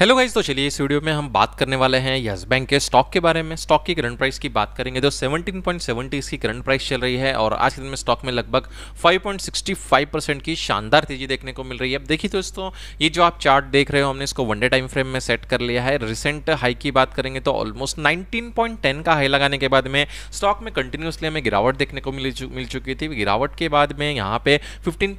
hello guys तो चलिए इस वीडियो में हम बात करने वाले हैं यस बैंक के स्टॉक के बारे में स्टॉक की करंट प्राइस की बात करेंगे तो 17.70 इसकी करंट प्राइस चल रही है और आज के दिन में स्टॉक में लगभग 5.65 परसेंट की शानदार तेजी देखने को मिल रही है अब देखिए दोस्तों ये जो आप चार्ट देख रहे हो हमने इसको वनडे टाइम फ्रेम में सेट कर लिया है रिसेंट हाई की बात करेंगे तो ऑलमोस्ट नाइनटीन का हाई लगाने के बाद में स्टॉक में कंटिन्यूसली हमें गिरावट देखने को मिल मिल चुकी थी गिरावट के बाद में यहाँ पे फिफ्टीन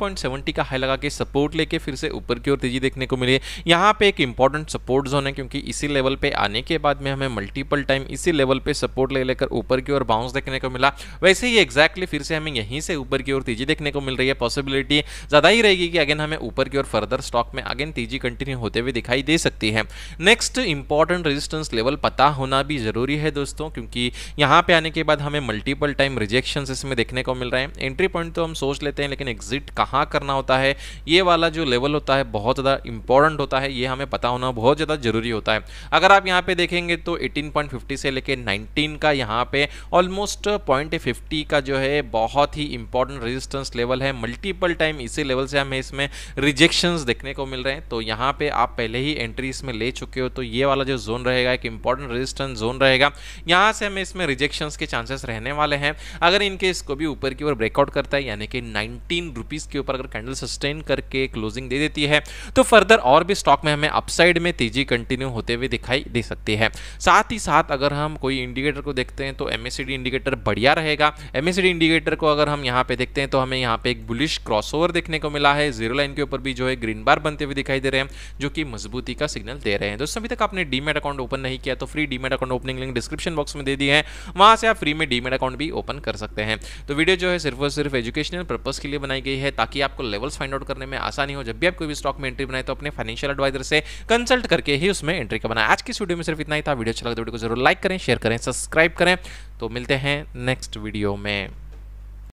का हाई लगा के सपोर्ट लेके फिर से ऊपर की ओर तेजी देखने को मिली यहाँ पे एक इंपॉर्टेंट सपोर्ट जोन है क्योंकि इसी लेवल पे आने के बाद में हमें मल्टीपल टाइम इसी लेवल पे सपोर्ट ले लेकर ऊपर की ओर बाउंस देखने को मिला वैसे ही एक्जैक्टली फिर से हमें यहीं से ऊपर की ओर तेजी देखने को मिल रही है पॉसिबिलिटी ज़्यादा ही रहेगी कि अगेन हमें ऊपर की ओर फर्दर स्टॉक में अगेन तेजी कंटिन्यू होते हुए दिखाई दे सकती है नेक्स्ट इंपॉर्टेंट रेजिस्टेंस लेवल पता होना भी जरूरी है दोस्तों क्योंकि यहाँ पे आने के बाद हमें मल्टीपल टाइम रिजेक्शन इसमें देखने को मिल रहे हैं एंट्री पॉइंट तो हम सोच लेते हैं लेकिन एग्जिट कहाँ करना होता है ये वाला जो लेवल होता है बहुत ज़्यादा इंपॉर्टेंट होता है ये हमें पता होना बहुत ज़्यादा ज़रूरी होता है अगर आप यहाँ पे देखेंगे तो 18.50 से लेके 19 का यहाँ पे ऑलमोस्ट पॉइंट फिफ्टी का जो है बहुत ही इंपॉर्टेंट रेजिस्टेंस लेवल है मल्टीपल टाइम इसी लेवल से हमें इसमें रिजेक्शन देखने को मिल रहे हैं तो यहाँ पे आप पहले ही एंट्री इसमें ले चुके हो तो ये वाला जो जोन रहेगा एक इंपॉर्टेंट रेजिस्टेंस जोन रहेगा यहाँ से हमें इसमें रिजेक्शन के चांसेस रहने वाले हैं अगर इनके इसको भी ऊपर की ओर ब्रेकआउट करता है यानी कि नाइनटीन रुपीज़ के ऊपर अगर कैंडल सस्टेन करके क्लोजिंग दे देती है तो फर्दर और भी स्टॉक में हमें अपसाइड में में तेजी कंटिन्यू होते हुए दिखाई दे सकती है साथ ही साथ अगर हम कोई इंडिकेटर को देखते हैं तो एम इंडिकेटर बढ़िया रहेगा एम इंडिकेटर को अगर हम यहाँ पे देखते हैं तो हमें यहाँ पे एक बुलिश क्रॉसओवर देखने को मिला है जीरो लाइन के ऊपर भी जो है ग्रीन बार बनते हुए दिखाई दे रहे हैं जो कि मजबूती का सिग्नल दे रहे हैं दोस्तों अभी तक आपने डीमेट अकाउंट ओपन नहीं किया तो free demat account opening link description box में दे दी है वहां से आप फ्री में डीमेट अकाउंट भी ओपन कर सकते हैं तो वीडियो जो है सिर्फ और सिर्फ एजुकेशनल पर्पज के लिए बनाई गई है ताकि आपको लेवल्स फाइंड आउट करने में आसानी हो जब भी आप कोई भी स्टॉक में एंट्री बनाए तो अपने फाइनेंशियल एडवाइजर से कंसल्ट कंसल्ट करके ही उसमें एंट्री का बनाया आज की वीडियो में सिर्फ इतना ही था वीडियो अच्छा लगता है तो वीडियो को जरूर लाइक करें शेयर करें सब्सक्राइब करें तो मिलते हैं नेक्स्ट वीडियो में